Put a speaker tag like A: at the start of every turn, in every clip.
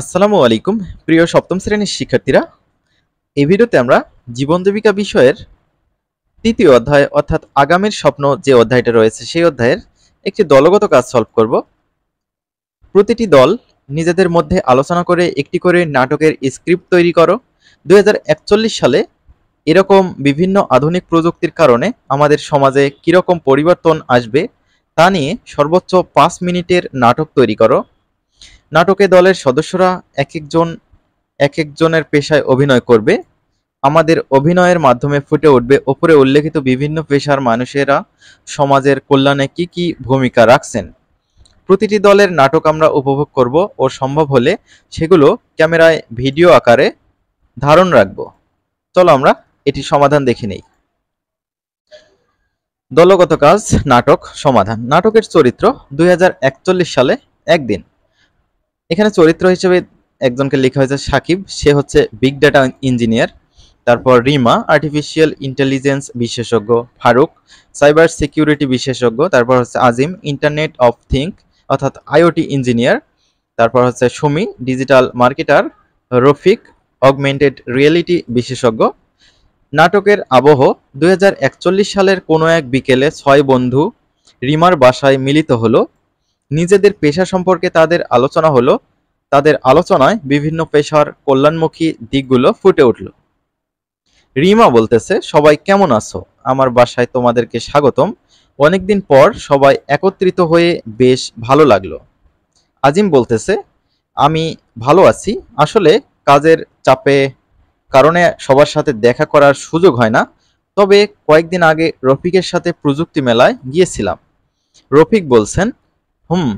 A: আসসালামু আলাইকুম প্রিয় সপ্তম শ্রেণীর শিক্ষার্থীরা এই ভিডিওতে আমরা জীবনদেবিকা বিষয়ের তৃতীয় অধ্যায় অর্থাৎ আগামীর স্বপ্ন যে অধ্যায়টা রয়েছে সেই অধ্যায়ের একটি দলগত কাজ সলভ করব প্রতিটি দল নিজেদের মধ্যে আলোচনা করে একটি করে নাটকের স্ক্রিপ্ট তৈরি করো দু সালে এরকম বিভিন্ন আধুনিক প্রযুক্তির কারণে আমাদের সমাজে কীরকম পরিবর্তন আসবে তা নিয়ে সর্বোচ্চ পাঁচ মিনিটের নাটক তৈরি করো নাটকে দলের সদস্যরা এক একজন এক একজনের পেশায় অভিনয় করবে আমাদের অভিনয়ের মাধ্যমে ফুটে উঠবে ওপরে উল্লেখিত বিভিন্ন পেশার মানুষেরা সমাজের কল্যাণে কি কি ভূমিকা রাখছেন প্রতিটি দলের নাটক আমরা উপভোগ করব ও সম্ভব হলে সেগুলো ক্যামেরায় ভিডিও আকারে ধারণ রাখব চলো আমরা এটি সমাধান দেখে নেই দলগত কাজ নাটক সমাধান নাটকের চরিত্র দুই সালে একদিন এখানে চরিত্র হিসেবে একজনকে লেখা হয়েছে সাকিব সে হচ্ছে বিগ ডাটা ইঞ্জিনিয়ার তারপর রিমা আর্টিফিশিয়াল ইন্টেলিজেন্স বিশেষজ্ঞ ফারুক সাইবার সিকিউরিটি বিশেষজ্ঞ তারপর হচ্ছে আজিম ইন্টারনেট অফ থিঙ্ক অর্থাৎ আইওটি ইঞ্জিনিয়ার তারপর হচ্ছে Sumi digital marketer Rafiq augmented reality বিশেষজ্ঞ নাটকের আবহ দুই সালের কোনো এক বিকেলে ছয় বন্ধু রিমার বাসায় মিলিত হলো নিজেদের পেশা সম্পর্কে তাদের আলোচনা হলো তাদের আলোচনায় বিভিন্ন পেশার কল্যাণমুখী দিকগুলো ফুটে উঠল রিমা বলতেছে সবাই কেমন আছো আমার বাসায় তোমাদেরকে স্বাগতম অনেকদিন পর সবাই একত্রিত হয়ে বেশ ভালো লাগলো আজিম বলতেছে আমি ভালো আছি আসলে কাজের চাপে কারণে সবার সাথে দেখা করার সুযোগ হয় না তবে কয়েকদিন আগে রফিকের সাথে প্রযুক্তি মেলায় গিয়েছিলাম রফিক বলছেন হুম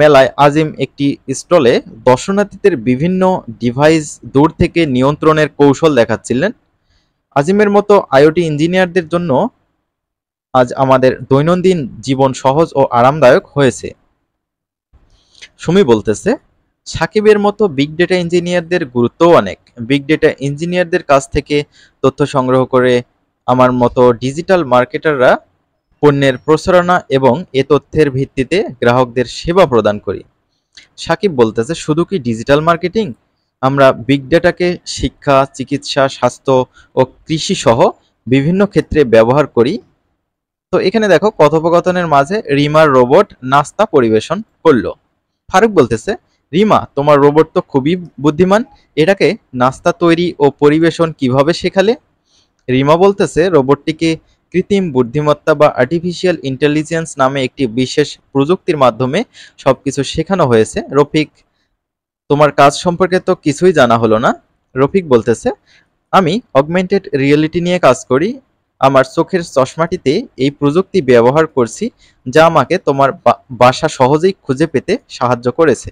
A: মেলায় আজিম একটি স্টলে দর্শনার্থীদের বিভিন্ন ডিভাইস দূর থেকে নিয়ন্ত্রণের কৌশল দেখাচ্ছিলেন আজিমের মতো আইওটি ইঞ্জিনিয়ারদের জন্য আজ আমাদের দৈনন্দিন জীবন সহজ ও আরামদায়ক হয়েছে সুমি বলতেছে সাকিবের মতো বিগ ডেটা ইঞ্জিনিয়ারদের গুরুত্বও অনেক বিগ ডেটা ইঞ্জিনিয়ারদের কাছ থেকে তথ্য সংগ্রহ করে আমার মতো ডিজিটাল মার্কেটাররা পণ্যের প্রচারণা এবং এ তথ্যের ভিত্তিতে গ্রাহকদের সেবা প্রদান করি সাকিব বলতেছে শুধু কি ডিজিটাল মার্কেটিং আমরা বিগ ডেটাকে শিক্ষা চিকিৎসা স্বাস্থ্য ও কৃষি সহ বিভিন্ন ক্ষেত্রে ব্যবহার করি তো এখানে দেখো কথোপকথনের মাঝে রিমার রোবট নাস্তা পরিবেশন করলো ফারুক বলতেছে রিমা তোমার রোবট তো খুবই বুদ্ধিমান এটাকে নাস্তা তৈরি ও পরিবেশন কিভাবে শেখালে রিমা বলতেছে রোবটটিকে কৃত্রিম বুদ্ধিমত্তা বা আর্টিফিশিয়াল ইন্টেলিজেন্স নামে একটি বিশেষ প্রযুক্তির মাধ্যমে সবকিছু শেখানো হয়েছে রফিক তোমার কাজ সম্পর্কে তো কিছুই জানা হলো না রফিক বলতেছে আমি অগমেন্টেড রিয়েলিটি নিয়ে কাজ করি আমার চোখের চশমাটিতে এই প্রযুক্তি ব্যবহার করছি যা আমাকে তোমার বাসা সহজেই খুঁজে পেতে সাহায্য করেছে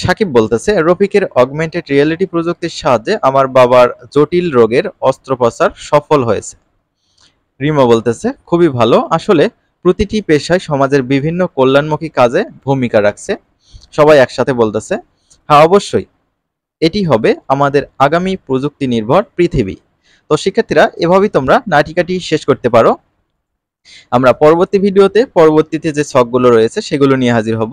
A: সাকিব বলতেছে রফিকের অগমেন্টেড রিয়েলিটি প্রযুক্তির সাহায্যে আমার বাবার জটিল রোগের অস্ত্রোপচার সফল হয়েছে রিমা বলতেছে খুবই ভালো আসলে প্রতিটি পেশায় সমাজের বিভিন্ন কল্যাণমুখী কাজে ভূমিকা রাখছে সবাই একসাথে বলতেছে হ্যাঁ অবশ্যই এটি হবে আমাদের আগামী প্রযুক্তি নির্ভর পৃথিবী তো শিক্ষার্থীরা এভাবেই তোমরা নাটিকাটি শেষ করতে পারো আমরা পরবর্তী ভিডিওতে পরবর্তীতে যে ছকগুলো রয়েছে সেগুলো নিয়ে হাজির হব